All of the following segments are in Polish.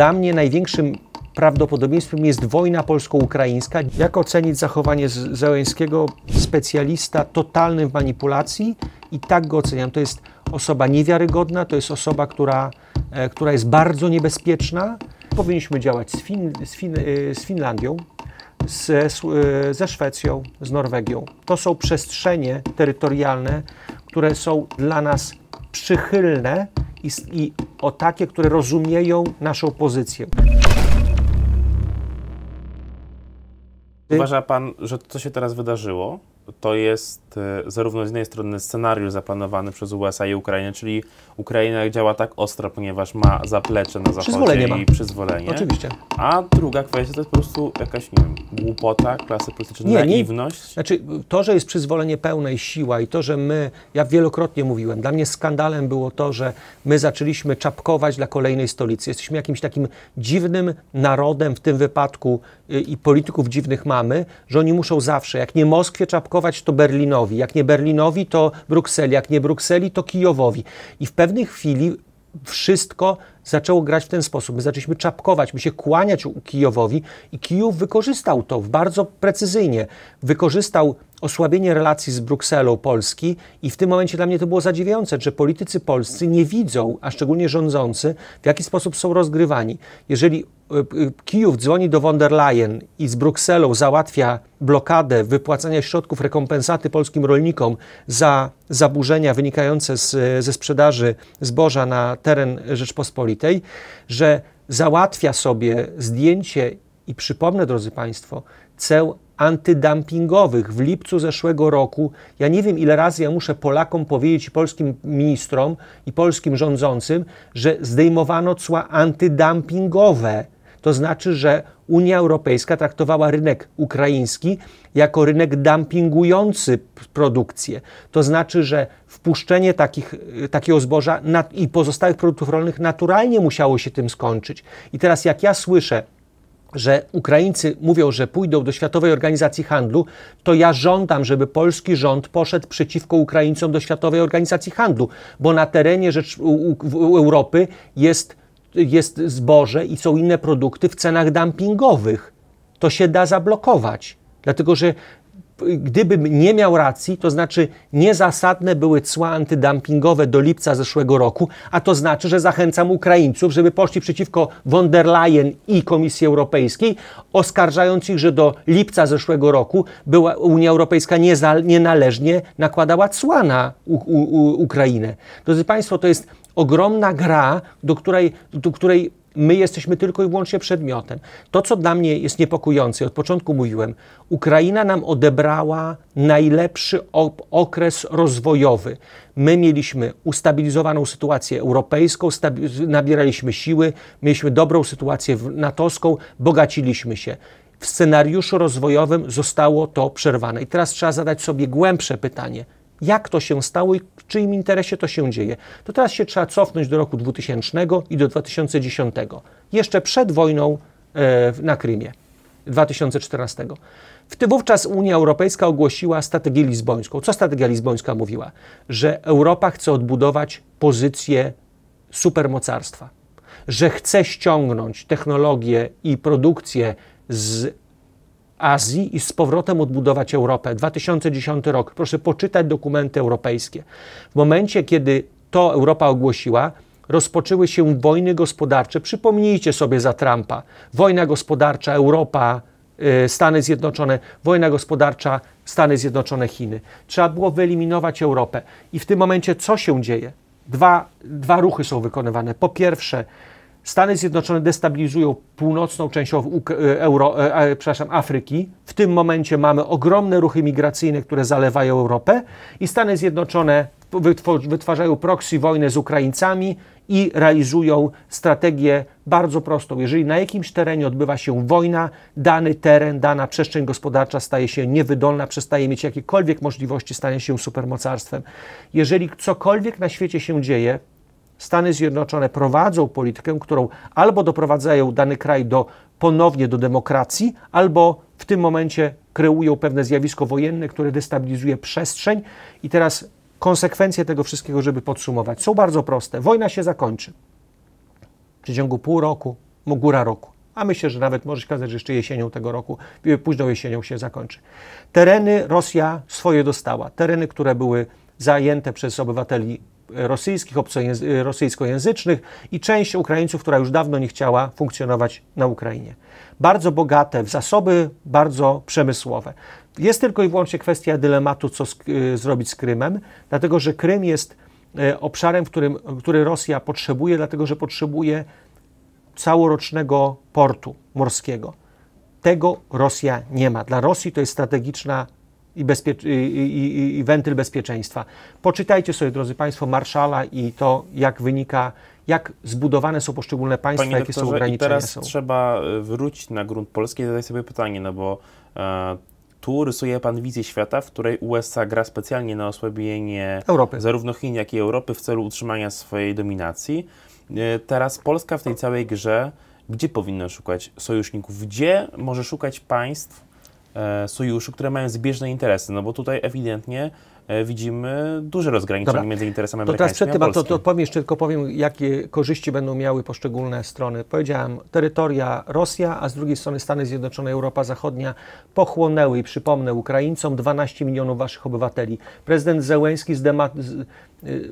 Dla mnie największym prawdopodobieństwem jest wojna polsko-ukraińska. Jak ocenić zachowanie Zełęskiego? Specjalista totalny w manipulacji i tak go oceniam. To jest osoba niewiarygodna, to jest osoba, która, e, która jest bardzo niebezpieczna. Powinniśmy działać z, fin, z, fin, e, z Finlandią, e, ze Szwecją, z Norwegią. To są przestrzenie terytorialne, które są dla nas przychylne i, i o takie, które rozumieją naszą pozycję. Uważa pan, że to, co się teraz wydarzyło, to jest e, zarówno z jednej strony scenariusz zaplanowany przez USA i Ukrainę, czyli Ukraina działa tak ostro, ponieważ ma zaplecze na zachodzie przyzwolenie i ma. przyzwolenie. Oczywiście. A druga kwestia to jest po prostu jakaś, nie wiem, głupota klasy politycznej, nie, naiwność. Nie. Znaczy to, że jest przyzwolenie pełne i siła i to, że my, ja wielokrotnie mówiłem, dla mnie skandalem było to, że my zaczęliśmy czapkować dla kolejnej stolicy. Jesteśmy jakimś takim dziwnym narodem w tym wypadku y, i polityków dziwnych mamy, że oni muszą zawsze, jak nie Moskwie czapkować, dedykować to Berlinowi. Jak nie Berlinowi, to Brukseli. Jak nie Brukseli, to Kijowowi. I w pewnej chwili wszystko zaczęło grać w ten sposób. My zaczęliśmy czapkować, my się kłaniać Kijowowi i Kijów wykorzystał to bardzo precyzyjnie. Wykorzystał osłabienie relacji z Brukselą Polski i w tym momencie dla mnie to było zadziwiające, że politycy polscy nie widzą, a szczególnie rządzący, w jaki sposób są rozgrywani. Jeżeli Kijów dzwoni do von der Leyen i z Brukselą załatwia blokadę wypłacania środków rekompensaty polskim rolnikom za zaburzenia wynikające z, ze sprzedaży zboża na teren Rzeczpospolitej, że załatwia sobie zdjęcie i przypomnę, drodzy Państwo, ceł antydumpingowych w lipcu zeszłego roku. Ja nie wiem, ile razy ja muszę Polakom powiedzieć, polskim ministrom i polskim rządzącym, że zdejmowano cła antydumpingowe to znaczy, że Unia Europejska traktowała rynek ukraiński jako rynek dumpingujący produkcję. To znaczy, że wpuszczenie takich, takiego zboża i pozostałych produktów rolnych naturalnie musiało się tym skończyć. I teraz jak ja słyszę, że Ukraińcy mówią, że pójdą do Światowej Organizacji Handlu, to ja żądam, żeby polski rząd poszedł przeciwko Ukraińcom do Światowej Organizacji Handlu, bo na terenie rzecz, u, u, Europy jest jest zboże i są inne produkty w cenach dumpingowych. To się da zablokować, dlatego że gdybym nie miał racji, to znaczy niezasadne były cła antydumpingowe do lipca zeszłego roku, a to znaczy, że zachęcam Ukraińców, żeby poszli przeciwko von der Leyen i Komisji Europejskiej, oskarżając ich, że do lipca zeszłego roku była Unia Europejska nienależnie nakładała cła na u, u, u Ukrainę. Drodzy Państwo, to jest ogromna gra, do której, do której my jesteśmy tylko i wyłącznie przedmiotem. To, co dla mnie jest niepokojące, od początku mówiłem, Ukraina nam odebrała najlepszy okres rozwojowy. My mieliśmy ustabilizowaną sytuację europejską, nabieraliśmy siły, mieliśmy dobrą sytuację natowską, bogaciliśmy się w scenariuszu rozwojowym zostało to przerwane. I teraz trzeba zadać sobie głębsze pytanie: jak to się stało i w czyim interesie to się dzieje. To teraz się trzeba cofnąć do roku 2000 i do 2010, jeszcze przed wojną e, na Krymie 2014. Wtedy wówczas Unia Europejska ogłosiła strategię lizbońską. Co strategia lizbońska mówiła? Że Europa chce odbudować pozycję supermocarstwa, że chce ściągnąć technologię i produkcję z Azji i z powrotem odbudować Europę. 2010 rok. Proszę poczytać dokumenty europejskie. W momencie, kiedy to Europa ogłosiła, rozpoczęły się wojny gospodarcze. Przypomnijcie sobie za Trumpa. Wojna gospodarcza Europa, y, Stany Zjednoczone, wojna gospodarcza Stany Zjednoczone, Chiny. Trzeba było wyeliminować Europę. I w tym momencie co się dzieje? Dwa, dwa ruchy są wykonywane. Po pierwsze, Stany Zjednoczone destabilizują północną część e, Euro, e, przepraszam, Afryki. W tym momencie mamy ogromne ruchy migracyjne, które zalewają Europę i Stany Zjednoczone wytwarzają proxy wojnę z Ukraińcami i realizują strategię bardzo prostą. Jeżeli na jakimś terenie odbywa się wojna, dany teren, dana przestrzeń gospodarcza staje się niewydolna, przestaje mieć jakiekolwiek możliwości, stanie się supermocarstwem. Jeżeli cokolwiek na świecie się dzieje, Stany Zjednoczone prowadzą politykę, którą albo doprowadzają dany kraj do ponownie do demokracji, albo w tym momencie kreują pewne zjawisko wojenne, które destabilizuje przestrzeń. I teraz konsekwencje tego wszystkiego, żeby podsumować, są bardzo proste. Wojna się zakończy w przeciągu pół roku, góra roku. A myślę, że nawet może się okazać, że jeszcze jesienią tego roku, e, późną jesienią się zakończy. Tereny Rosja swoje dostała. Tereny, które były zajęte przez obywateli rosyjskich, y, rosyjskojęzycznych i część Ukraińców, która już dawno nie chciała funkcjonować na Ukrainie. Bardzo bogate w zasoby, bardzo przemysłowe. Jest tylko i wyłącznie kwestia dylematu, co z, y, zrobić z Krymem, dlatego że Krym jest y, obszarem, w którym, który Rosja potrzebuje, dlatego że potrzebuje całorocznego portu morskiego. Tego Rosja nie ma. Dla Rosji to jest strategiczna i, bezpie- i, i, wentyl bezpieczeństwa. Poczytajcie sobie, drodzy Państwo, Marszala i to, jak wynika, jak zbudowane są poszczególne państwa, Panie jakie są ograniczenia. I teraz są. trzeba e, wrócić na grunt polski i zadać sobie pytanie, no bo e, tu rysuje Pan wizję świata, w której USA gra specjalnie na osłabienie Europy. zarówno Chin, jak i Europy w celu utrzymania swojej dominacji. E, teraz Polska w tej całej grze, gdzie powinna szukać sojuszników? Gdzie może szukać państw, E, sojuszu, które mają zbieżne interesy, no bo tutaj ewidentnie e, widzimy duże rozgraniczenie Dobra. między interesami to teraz przed tym, a, a to, to odpowiem, jeszcze tylko powiem, jakie korzyści będą miały poszczególne strony. Powiedziałem, terytoria Rosja, a z drugiej strony Stany Zjednoczone, Europa Zachodnia pochłonęły, i przypomnę Ukraińcom, 12 milionów waszych obywateli. Prezydent Zełenski zdema... Z, y,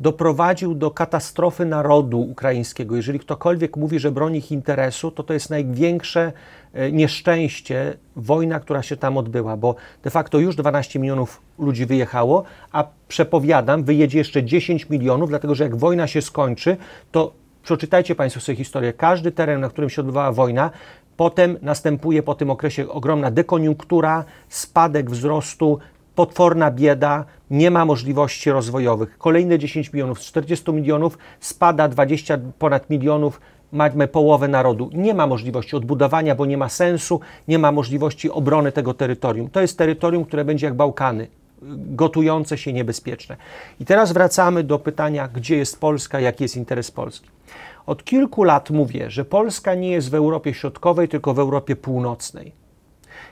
doprowadził do katastrofy narodu ukraińskiego. Jeżeli ktokolwiek mówi, że broni ich interesu, to to jest największe e, nieszczęście, wojna, która się tam odbyła, bo de facto już 12 milionów ludzi wyjechało, a przepowiadam, wyjedzie jeszcze 10 milionów, dlatego że jak wojna się skończy, to przeczytajcie Państwo sobie historię. Każdy teren, na którym się odbywała wojna, potem następuje po tym okresie ogromna dekoniunktura, spadek wzrostu, potworna bieda, nie ma możliwości rozwojowych. Kolejne 10 milionów, z 40 milionów spada 20 ponad milionów, mamy połowę narodu. Nie ma możliwości odbudowania, bo nie ma sensu, nie ma możliwości obrony tego terytorium. To jest terytorium, które będzie jak Bałkany, gotujące się niebezpieczne. I teraz wracamy do pytania, gdzie jest Polska, jaki jest interes Polski. Od kilku lat mówię, że Polska nie jest w Europie Środkowej, tylko w Europie Północnej.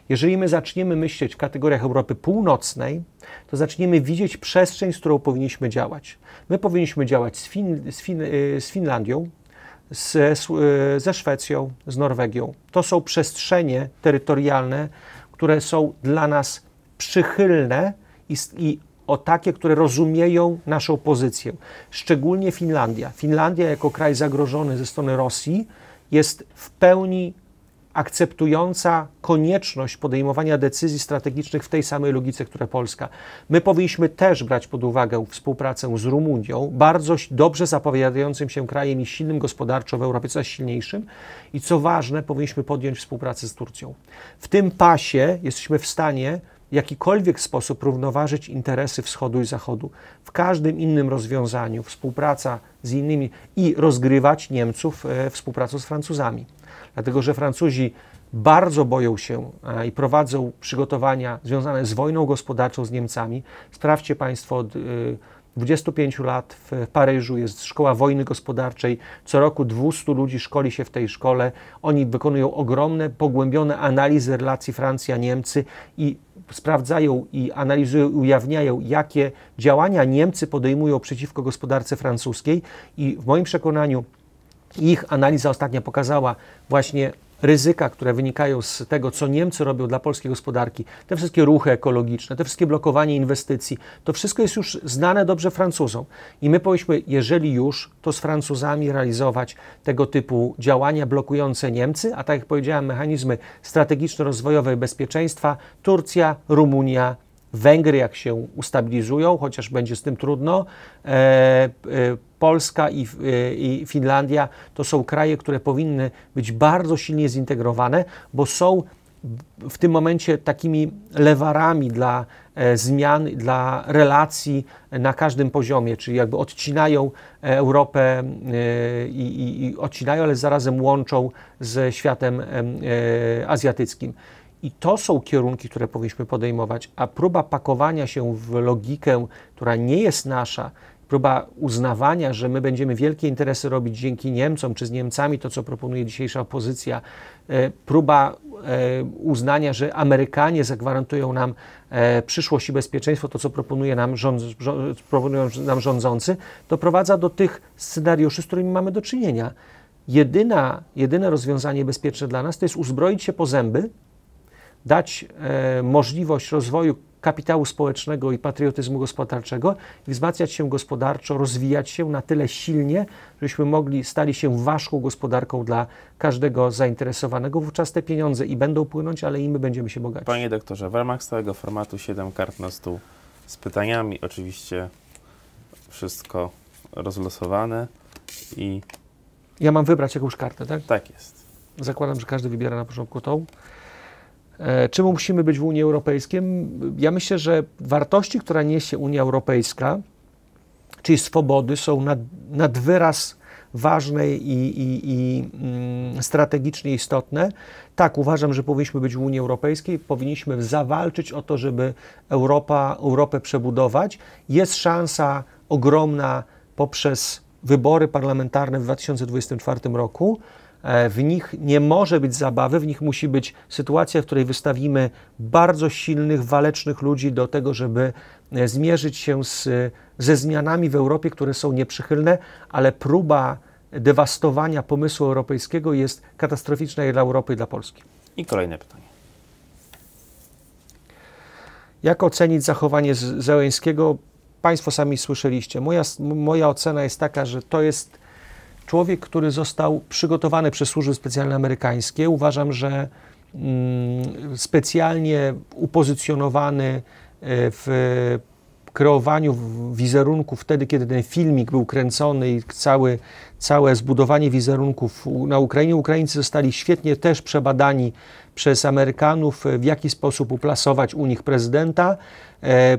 Jeżeli my zaczniemy myśleć w kategoriach Europy Północnej, to zaczniemy widzieć przestrzeń, z którą powinniśmy działać. My powinniśmy działać z, fin, z, fin, y, z Finlandią, ze, e, ze Szwecją, z Norwegią. To są przestrzenie terytorialne, które są dla nas przychylne i, i o takie, które rozumieją naszą pozycję. Szczególnie Finlandia. Finlandia jako kraj zagrożony ze strony Rosji jest w pełni akceptująca konieczność podejmowania decyzji strategicznych w tej samej logice, która Polska. My powinniśmy też brać pod uwagę współpracę z Rumunią, bardzo dobrze zapowiadającym się krajem i silnym gospodarczo w Europie, coraz silniejszym. I co ważne, powinniśmy podjąć współpracę z Turcją. W tym pasie jesteśmy w stanie jakikolwiek sposób równoważyć interesy wschodu i zachodu. W każdym innym rozwiązaniu współpraca z innymi i rozgrywać Niemców e, współpracą z Francuzami. Dlatego, że Francuzi bardzo boją się e, i prowadzą przygotowania związane z wojną gospodarczą z Niemcami. Sprawdźcie Państwo, od 25 e, lat w Paryżu jest szkoła wojny gospodarczej. Co roku 200 ludzi szkoli się w tej szkole. Oni wykonują ogromne, pogłębione analizy relacji Francja-Niemcy i sprawdzają i analizują i ujawniają, jakie działania Niemcy podejmują przeciwko gospodarce francuskiej i w moim przekonaniu ich analiza ostatnia pokazała właśnie ryzyka, które wynikają z tego, co Niemcy robią dla polskiej gospodarki, te wszystkie ruchy ekologiczne, te wszystkie blokowanie inwestycji, to wszystko jest już znane dobrze Francuzom. I my powinniśmy, jeżeli już, to z Francuzami realizować tego typu działania blokujące Niemcy, a tak jak powiedziałem, mechanizmy strategiczno-rozwojowe bezpieczeństwa Turcja, Rumunia, Węgry, jak się ustabilizują, chociaż będzie z tym trudno, e, e, Polska i, e, i, Finlandia to są kraje, które powinny być bardzo silnie zintegrowane, bo są w tym momencie takimi lewarami dla zmian, dla relacji na każdym poziomie, czyli jakby odcinają Europę i, i, i odcinają, ale zarazem łączą ze światem azjatyckim. I to są kierunki, które powinniśmy podejmować, a próba pakowania się w logikę, która nie jest nasza, próba uznawania, że my będziemy wielkie interesy robić dzięki Niemcom czy z Niemcami, to co proponuje dzisiejsza opozycja, e, próba e, uznania, że Amerykanie zagwarantują nam e, przyszłość i bezpieczeństwo, to co proponuje nam rząd, proponują nam rządzący, doprowadza do tych scenariuszy, z którymi mamy do czynienia. Jedyna, jedyne rozwiązanie bezpieczne dla nas to jest uzbroić się po zęby dać e, możliwość rozwoju kapitału społecznego i patriotyzmu gospodarczego i wzmacniać się gospodarczo, rozwijać się na tyle silnie, żebyśmy mogli stali się ważką gospodarką dla każdego zainteresowanego. Wówczas te pieniądze i będą płynąć, ale i my będziemy się bogaci. Panie doktorze, w ramach stałego formatu 7 kart na stół z pytaniami oczywiście wszystko rozlosowane i... Ja mam wybrać jakąś kartę, tak? Tak jest. Zakładam, że każdy wybiera na początku tą. E, czemu musimy być w Unii Europejskiej? Ja myślę, że wartości, które niesie Unia Europejska, czyli swobody, są nad, nad wyraz ważne i, i, i, mm, strategicznie istotne. Tak, uważam, że powinniśmy być w Unii Europejskiej, powinniśmy zawalczyć o to, żeby Europa, Europę przebudować. Jest szansa ogromna poprzez wybory parlamentarne w 2024 roku E, w nich nie może być zabawy, w nich musi być sytuacja, w której wystawimy bardzo silnych, walecznych ludzi do tego, żeby e, zmierzyć się z, ze zmianami w Europie, które są nieprzychylne, ale próba dewastowania pomysłu europejskiego jest katastroficzna i dla Europy i dla Polski. I kolejne pytanie. Jak ocenić zachowanie Zeleńskiego? Państwo sami słyszeliście. Moja, moja ocena jest taka, że to jest człowiek, który został przygotowany przez służby specjalne amerykańskie. Uważam, że mm, specjalnie upozycjonowany e, w kreowaniu wizerunku wtedy, kiedy ten filmik był kręcony i cały, całe zbudowanie wizerunków na Ukrainie. Ukraińcy zostali świetnie też przebadani przez Amerykanów, e, w jaki sposób uplasować u nich prezydenta. E,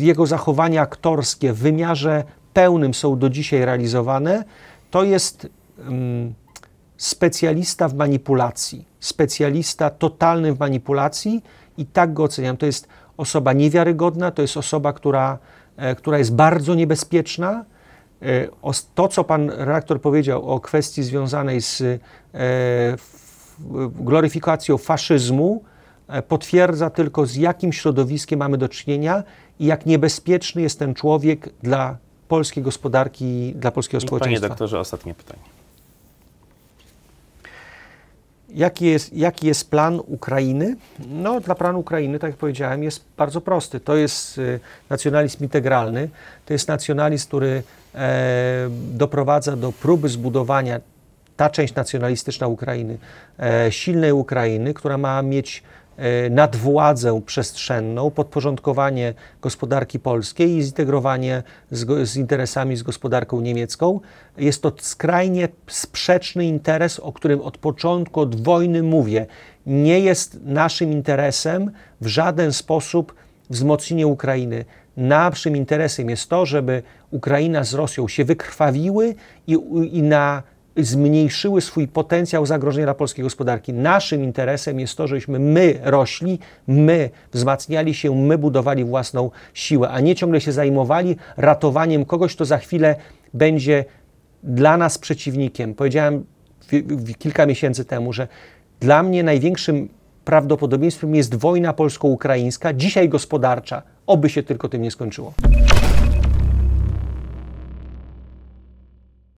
jego zachowania aktorskie w wymiarze pełnym są do dzisiaj realizowane to jest um, specjalista w manipulacji, specjalista totalny w manipulacji i tak go oceniam. To jest osoba niewiarygodna, to jest osoba, która, e, która jest bardzo niebezpieczna. E, o, to, co pan redaktor powiedział o kwestii związanej z e, f, gloryfikacją faszyzmu, e, potwierdza tylko, z jakim środowiskiem mamy do czynienia i jak niebezpieczny jest ten człowiek dla polskiej gospodarki, dla polskiego społeczeństwa. Panie doktorze, ostatnie pytanie. Jaki jest, jaki jest plan Ukrainy? No, dla planu Ukrainy, tak jak powiedziałem, jest bardzo prosty. To jest y, nacjonalizm integralny, to jest nacjonalizm, który e, doprowadza do próby zbudowania ta część nacjonalistyczna Ukrainy, e, silnej Ukrainy, która ma mieć E, nadwładzę przestrzenną, podporządkowanie gospodarki polskiej i zintegrowanie z, z, interesami, z gospodarką niemiecką. Jest to skrajnie sprzeczny interes, o którym od początku, od wojny mówię. Nie jest naszym interesem w żaden sposób wzmocnienie Ukrainy. Naszym interesem jest to, żeby Ukraina z Rosją się wykrwawiły i, i na zmniejszyły swój potencjał zagrożenia dla polskiej gospodarki. Naszym interesem jest to, żebyśmy my rośli, my wzmacniali się, my budowali własną siłę, a nie ciągle się zajmowali ratowaniem kogoś, kto za chwilę będzie dla nas przeciwnikiem. Powiedziałem kilka miesięcy temu, że dla mnie największym prawdopodobieństwem jest wojna polsko-ukraińska, dzisiaj gospodarcza. Oby się tylko tym nie skończyło.